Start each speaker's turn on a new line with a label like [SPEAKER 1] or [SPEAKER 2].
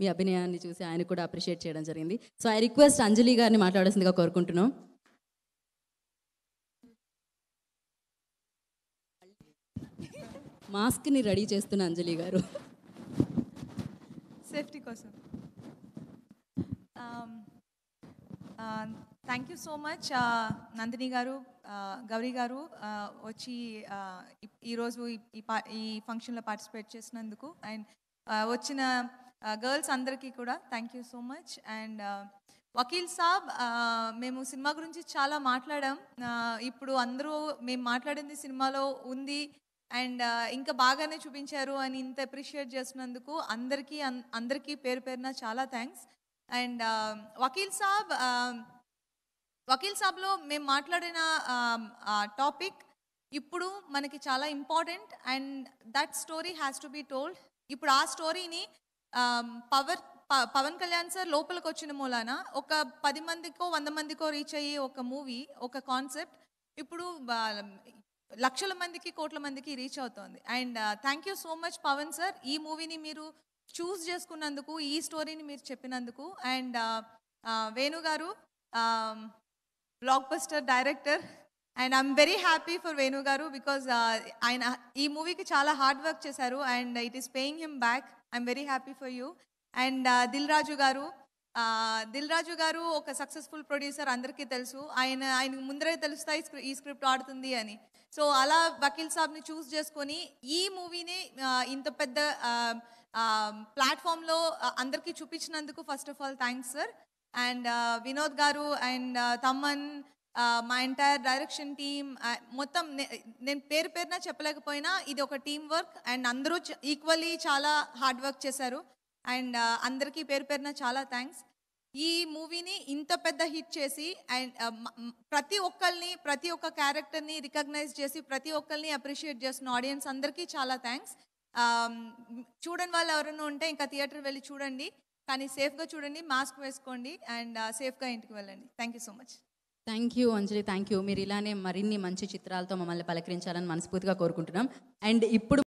[SPEAKER 1] మీ అభినయాన్ని చూసి ఆయన కూడా అప్రిషియేట్ చేయడం జరిగింది సో ఐ రిక్వెస్ట్ అంజలి గారిని మాట్లాడాల్సిందిగా కోరుకుంటున్నాం మాస్క్ని రెడీ చేస్తున్న అంజలి గారు
[SPEAKER 2] సేఫ్టీ కోసం thank you so much Nandini garu Gauri uh, గారు uh, వచ్చి uh, ఈరోజు ఈ ఈ ఫంక్షన్లో పార్టిసిపేట్ చేసినందుకు అండ్ వచ్చిన గర్ల్స్ అందరికీ కూడా thank you so much and Vakeel Saab మేము సినిమా గురించి చాలా మాట్లాడాం ఇప్పుడు అందరూ మేము మాట్లాడింది సినిమాలో ఉంది అండ్ ఇంకా బాగానే చూపించారు అని ఇంత అప్రిషియేట్ చేసినందుకు అందరికీ అందరికీ పేరు పేరున చాలా థ్యాంక్స్ అండ్ వకీల్ సాబ్ వకీల్ సాబ్లో మేము మాట్లాడిన టాపిక్ ఇప్పుడు మనకి చాలా important and that story has to be told ఇప్పుడు ఆ స్టోరీని పవర్ పవన్ కళ్యాణ్ సార్ లోపలికి వచ్చిన మూలాన ఒక పది మందికో వంద మందికో రీచ్ అయ్యే ఒక మూవీ ఒక కాన్సెప్ట్ ఇప్పుడు లక్షల మందికి కోట్ల మందికి రీచ్ అవుతోంది and thank you so much Pawan sir ఈ మూవీని మీరు చూస్ చేసుకున్నందుకు ఈ స్టోరీని మీరు చెప్పినందుకు and Venu garu blockbuster director and I'm very happy for Venu garu because ఆయన ఈ మూవీకి చాలా హార్డ్ వర్క్ చేశారు and it is paying him back I'm very happy for you and Dil Raju garu Dil Raju గారు ఒక సక్సెస్ఫుల్ ప్రొడ్యూసర్ అందరికీ తెలుసు ఆయన ఆయన ముందరే తెలుస్తాయి ఈ స్క్రిప్ట్ ఆడుతుంది అని సో అలా వకీల్ సాబ్ని చూస్ చేసుకొని ఈ మూవీని ఇంత పెద్ద ప్లాట్ఫామ్లో అందరికీ చూపించినందుకు first of all thanks sir and Vinod garu and Thaman మా ఎంటైర్ డైరెక్షన్ టీమ్ మొత్తం నేను పేరు పేరున చెప్పలేకపోయినా ఇది ఒక టీం వర్క్ అండ్ అందరూ ఈక్వల్లీ చాలా హార్డ్ వర్క్ చేశారు అండ్ అందరికీ పేరు పేరున చాలా థ్యాంక్స్ ఈ మూవీని ఇంత పెద్ద హిట్ చేసి అండ్ ప్రతి ఒక్కరిని ప్రతి ఒక్క క్యారెక్టర్ని రికగ్నైజ్ చేసి ప్రతి ఒక్కరిని అప్రిషియేట్ చేస్తున్న ఆడియన్స్ అందరికీ చాలా థ్యాంక్స్ చూడని వాళ్ళు ఎవరైనా ఉంటే ఇంకా థియేటర్ వెళ్ళి చూడండి కానీ సేఫ్గా చూడండి మాస్క్ వేసుకోండి అండ్ సేఫ్గా ఇంటికి వెళ్ళండి thank you so much
[SPEAKER 1] thank you Anjali thank you మీరు ఇలానే మరిన్ని మంచి చిత్రాలతో మమ్మల్ని పలకరించాలని మనస్ఫూర్తిగా కోరుకుంటున్నాం అండ్ ఇప్పుడు